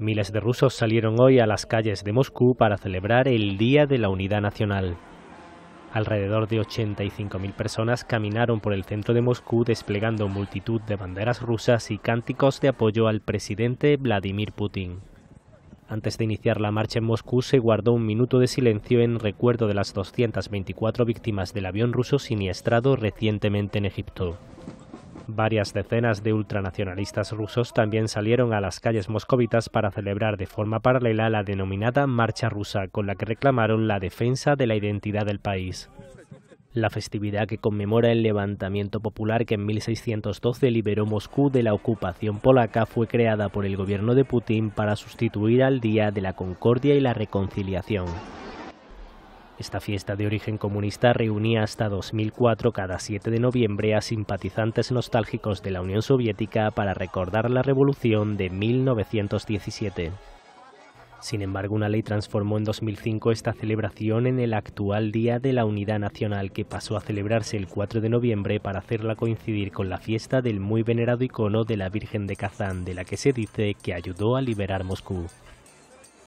Miles de rusos salieron hoy a las calles de Moscú para celebrar el Día de la Unidad Nacional. Alrededor de 85.000 personas caminaron por el centro de Moscú desplegando multitud de banderas rusas y cánticos de apoyo al presidente Vladimir Putin. Antes de iniciar la marcha en Moscú se guardó un minuto de silencio en recuerdo de las 224 víctimas del avión ruso siniestrado recientemente en Egipto. Varias decenas de ultranacionalistas rusos también salieron a las calles moscovitas para celebrar de forma paralela la denominada Marcha Rusa, con la que reclamaron la defensa de la identidad del país. La festividad que conmemora el levantamiento popular que en 1612 liberó Moscú de la ocupación polaca fue creada por el gobierno de Putin para sustituir al Día de la Concordia y la Reconciliación. Esta fiesta de origen comunista reunía hasta 2004 cada 7 de noviembre a simpatizantes nostálgicos de la Unión Soviética para recordar la revolución de 1917. Sin embargo, una ley transformó en 2005 esta celebración en el actual Día de la Unidad Nacional, que pasó a celebrarse el 4 de noviembre para hacerla coincidir con la fiesta del muy venerado icono de la Virgen de Kazán, de la que se dice que ayudó a liberar Moscú.